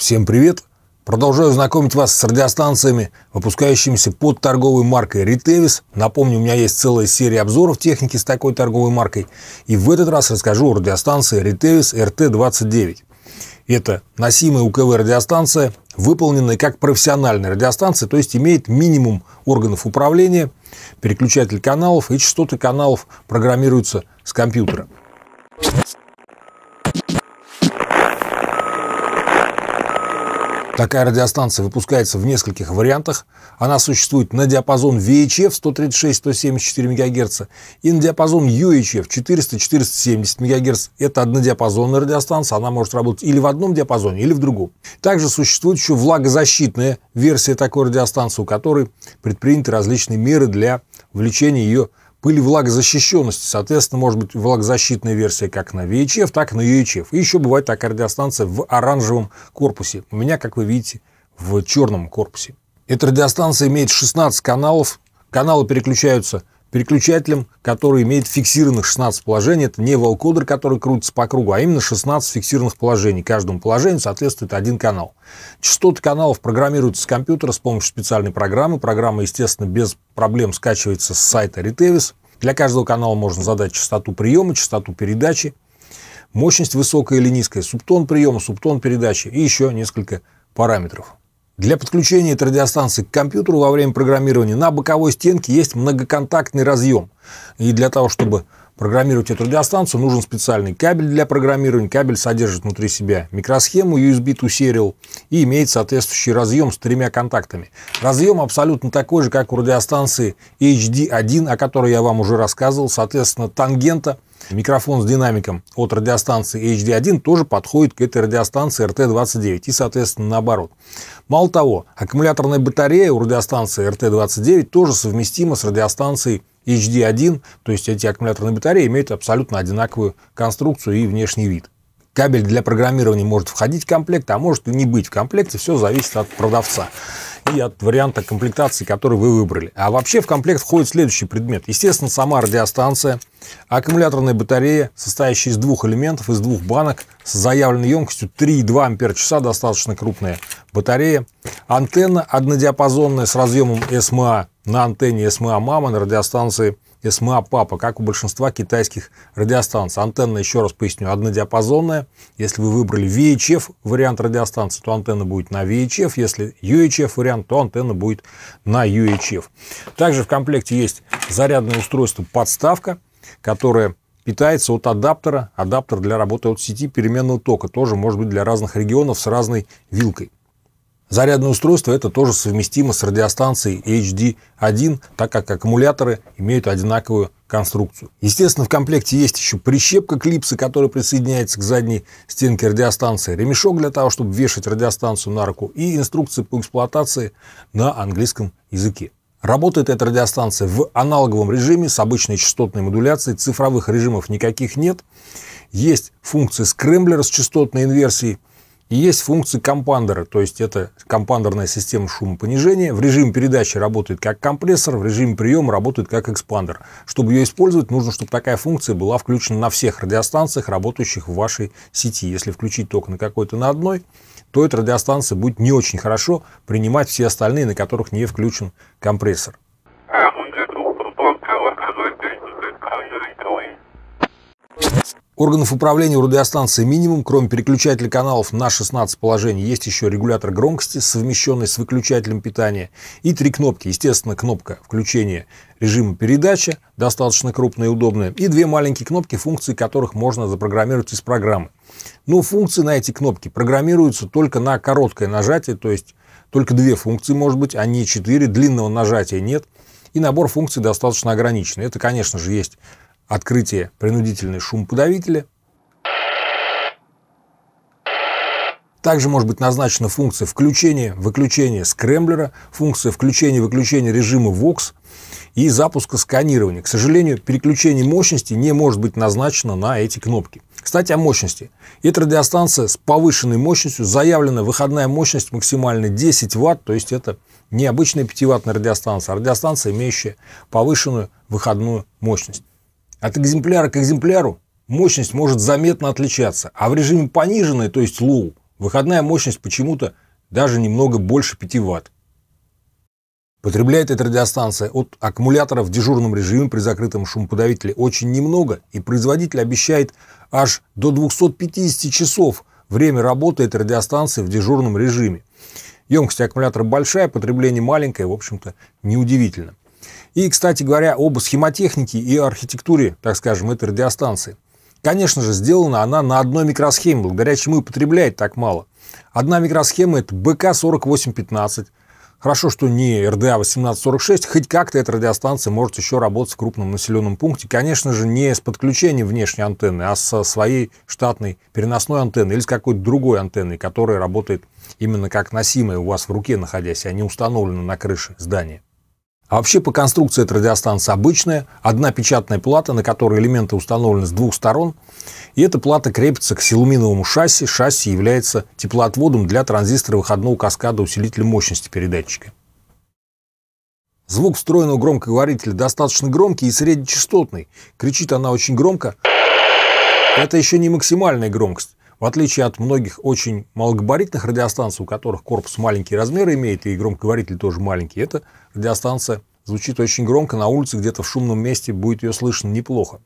Всем привет! Продолжаю знакомить вас с радиостанциями, выпускающимися под торговой маркой Ритевис. Напомню, у меня есть целая серия обзоров техники с такой торговой маркой. И в этот раз расскажу о радиостанции Ритевис RT29. Это носимая УКВ радиостанция, выполненная как профессиональная радиостанция, то есть имеет минимум органов управления, переключатель каналов и частоты каналов программируются с компьютера. Такая радиостанция выпускается в нескольких вариантах. Она существует на диапазон VHF 136-174 МГц и на диапазон UHF 400-470 МГц. Это однодиапазонная радиостанция, она может работать или в одном диапазоне, или в другом. Также существует еще влагозащитная версия такой радиостанции, у которой предприняты различные меры для увеличения ее пыль и влагозащищенности. Соответственно, может быть влагозащитная версия как на VHF, так и на UHF. И еще бывает такая радиостанция в оранжевом корпусе. У меня, как вы видите, в черном корпусе. Эта радиостанция имеет 16 каналов. Каналы переключаются переключателем, который имеет фиксированных 16 положений. Это не волкодер, который крутится по кругу, а именно 16 фиксированных положений. Каждому положению соответствует один канал. Частоты каналов программируются с компьютера с помощью специальной программы. Программа, естественно, без проблем скачивается с сайта Retevis. Для каждого канала можно задать частоту приема, частоту передачи, мощность высокая или низкая, субтон приема, субтон передачи и еще несколько параметров. Для подключения этой радиостанции к компьютеру во время программирования на боковой стенке есть многоконтактный разъем. И для того, чтобы Программировать эту радиостанцию, нужен специальный кабель для программирования. Кабель содержит внутри себя микросхему USB to serial и имеет соответствующий разъем с тремя контактами. Разъем абсолютно такой же, как у радиостанции HD1, о которой я вам уже рассказывал. Соответственно, тангента, микрофон с динамиком от радиостанции HD1 тоже подходит к этой радиостанции RT29 и, соответственно, наоборот. Мало того, аккумуляторная батарея у радиостанции RT29 тоже совместима с радиостанцией HD1, то есть эти аккумуляторные батареи имеют абсолютно одинаковую конструкцию и внешний вид. Кабель для программирования может входить в комплект, а может и не быть в комплекте, все зависит от продавца и от варианта комплектации, который вы выбрали. А вообще в комплект входит следующий предмет. Естественно, сама радиостанция, аккумуляторная батарея, состоящая из двух элементов, из двух банок, с заявленной емкостью 3,2 ампер-часа, достаточно крупная батарея, антенна однодиапазонная с разъемом SMA на антенне СМА эм «Мама» на радиостанции СМА эм «Папа», как у большинства китайских радиостанций. Антенна, еще раз поясню, однодиапазонная. Если вы выбрали VHF вариант радиостанции, то антенна будет на VHF. Если UHF вариант, то антенна будет на UHF. Также в комплекте есть зарядное устройство «Подставка», которое питается от адаптера. Адаптер для работы от сети переменного тока. Тоже может быть для разных регионов с разной вилкой. Зарядное устройство это тоже совместимо с радиостанцией HD1, так как аккумуляторы имеют одинаковую конструкцию. Естественно, в комплекте есть еще прищепка клипсы, которая присоединяется к задней стенке радиостанции, ремешок для того, чтобы вешать радиостанцию на руку и инструкции по эксплуатации на английском языке. Работает эта радиостанция в аналоговом режиме с обычной частотной модуляцией, цифровых режимов никаких нет. Есть функция скрэмблера с частотной инверсией – есть функции компандера, то есть это компандерная система шумопонижения. В режиме передачи работает как компрессор, в режиме приема работает как экспандер. Чтобы ее использовать, нужно, чтобы такая функция была включена на всех радиостанциях, работающих в вашей сети. Если включить только на какой-то на одной, то эта радиостанция будет не очень хорошо принимать все остальные, на которых не включен компрессор. Органов управления у радиостанции минимум, кроме переключателя каналов на 16 положений, есть еще регулятор громкости, совмещенный с выключателем питания, и три кнопки. Естественно, кнопка включения режима передачи, достаточно крупная и удобная, и две маленькие кнопки, функции которых можно запрограммировать из программы. Но ну, функции на эти кнопки программируются только на короткое нажатие, то есть только две функции, может быть, а не четыре, длинного нажатия нет, и набор функций достаточно ограничен. Это, конечно же, есть открытие принудительной шумоподавителя. Также может быть назначена функция включения-выключения скрэмблера, функция включения-выключения режима VOX и запуска сканирования. К сожалению, переключение мощности не может быть назначено на эти кнопки. Кстати, о мощности. Эта радиостанция с повышенной мощностью заявлена выходная мощность максимально 10 Вт, то есть это не обычная 5-ваттная радиостанция, а радиостанция, имеющая повышенную выходную мощность. От экземпляра к экземпляру мощность может заметно отличаться, а в режиме пониженной, то есть low, выходная мощность почему-то даже немного больше 5 Вт. Потребляет эта радиостанция от аккумулятора в дежурном режиме при закрытом шумоподавителе очень немного, и производитель обещает аж до 250 часов время работы этой радиостанции в дежурном режиме. Емкость аккумулятора большая, потребление маленькое, в общем-то, неудивительно. И, кстати говоря, об схемотехнике и архитектуре, так скажем, этой радиостанции. Конечно же, сделана она на одной микросхеме, благодаря чему и потребляет так мало. Одна микросхема – это БК-4815. Хорошо, что не РДА-1846, хоть как-то эта радиостанция может еще работать в крупном населенном пункте. Конечно же, не с подключением внешней антенны, а со своей штатной переносной антенной или с какой-то другой антенной, которая работает именно как носимая у вас в руке находясь, а не установлена на крыше здания. А вообще по конструкции эта радиостанция обычная, одна печатная плата, на которой элементы установлены с двух сторон, и эта плата крепится к силуминовому шасси, шасси является теплоотводом для транзистора выходного каскада усилителя мощности передатчика. Звук встроенного громкоговорителя достаточно громкий и среднечастотный, кричит она очень громко. Это еще не максимальная громкость. В отличие от многих очень малогабаритных радиостанций, у которых корпус маленький размер имеет, и громкоговоритель тоже маленький, эта радиостанция звучит очень громко, на улице где-то в шумном месте будет ее слышно неплохо.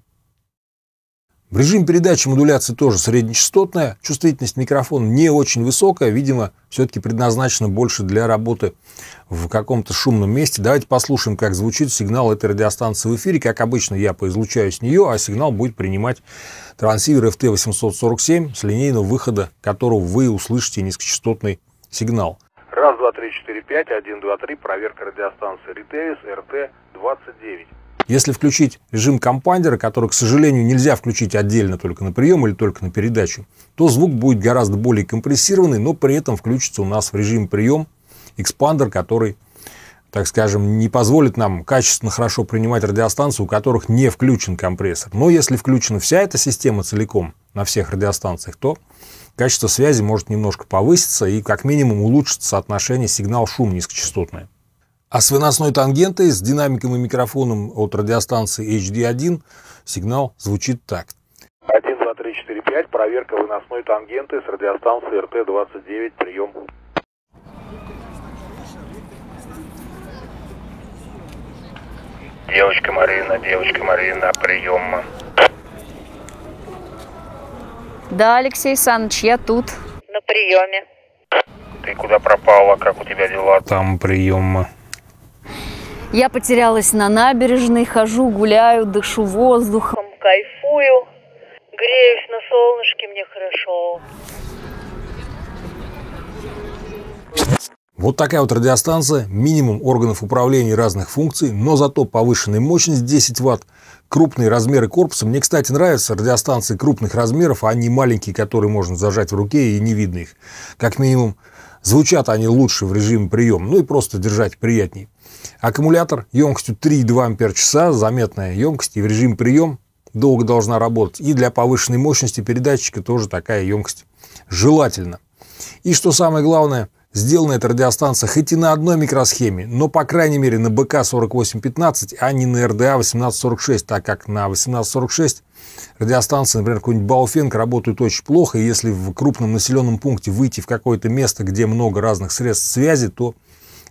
В режиме передачи модуляции тоже среднечастотная, чувствительность микрофона не очень высокая, видимо, все-таки предназначена больше для работы в каком-то шумном месте. Давайте послушаем, как звучит сигнал этой радиостанции в эфире. Как обычно, я поизлучаю с нее, а сигнал будет принимать трансивер FT847 с линейного выхода, которого вы услышите низкочастотный сигнал. Раз, два, три, четыре, пять, один, два, три, проверка радиостанции РИТЕВИС РТ-29. Если включить режим компандера, который, к сожалению, нельзя включить отдельно только на прием или только на передачу, то звук будет гораздо более компрессированный, но при этом включится у нас в режим прием экспандер, который, так скажем, не позволит нам качественно хорошо принимать радиостанции, у которых не включен компрессор. Но если включена вся эта система целиком на всех радиостанциях, то качество связи может немножко повыситься и как минимум улучшится соотношение сигнал-шум низкочастотное. А с выносной тангентой, с динамиком и микрофоном от радиостанции HD1 сигнал звучит так. 1, 2, 3, 4, 5, проверка выносной тангенты с радиостанции РТ-29, прием. Девочка Марина, девочка Марина, прием. Да, Алексей Саныч, я тут. На приеме. Ты куда пропала? Как у тебя дела? Там прием. Я потерялась на набережной, хожу, гуляю, дышу воздухом, кайфую, греюсь на солнышке, мне хорошо. Вот такая вот радиостанция, минимум органов управления разных функций, но зато повышенная мощность 10 Вт, крупные размеры корпуса. Мне, кстати, нравятся радиостанции крупных размеров, а не маленькие, которые можно зажать в руке и не видно их. Как минимум, звучат они лучше в режиме приема, ну и просто держать приятней. Аккумулятор емкостью 3,2 часа, заметная емкость, и в режим прием долго должна работать. И для повышенной мощности передатчика тоже такая емкость желательно. И что самое главное – Сделана эта радиостанция хоть и на одной микросхеме, но, по крайней мере, на БК-4815, а не на РДА-1846, так как на 1846 радиостанции, например, какой-нибудь Бауфенг работают очень плохо, и если в крупном населенном пункте выйти в какое-то место, где много разных средств связи, то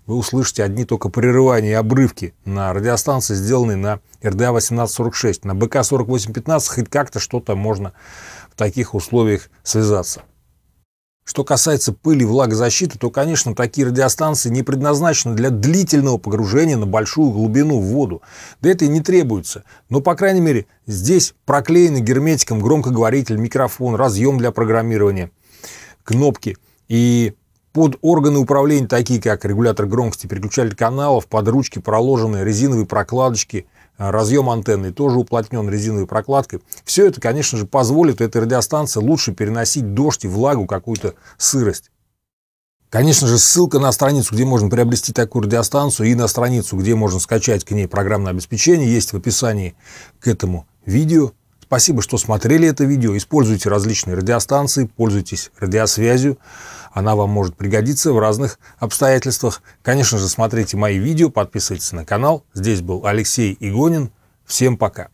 вы услышите одни только прерывания и обрывки на радиостанции, сделанные на РДА-1846. На БК-4815 хоть как-то что-то можно в таких условиях связаться. Что касается пыли и влагозащиты, то, конечно, такие радиостанции не предназначены для длительного погружения на большую глубину в воду. Да это и не требуется. Но, по крайней мере, здесь проклеены герметиком громкоговоритель, микрофон, разъем для программирования, кнопки. И под органы управления, такие как регулятор громкости, переключатель каналов, под ручки проложенные резиновые прокладочки – разъем антенны тоже уплотнен резиновой прокладкой. Все это, конечно же, позволит этой радиостанции лучше переносить дождь и влагу, какую-то сырость. Конечно же, ссылка на страницу, где можно приобрести такую радиостанцию, и на страницу, где можно скачать к ней программное обеспечение, есть в описании к этому видео. Спасибо, что смотрели это видео. Используйте различные радиостанции, пользуйтесь радиосвязью. Она вам может пригодиться в разных обстоятельствах. Конечно же, смотрите мои видео, подписывайтесь на канал. Здесь был Алексей Игонин. Всем пока.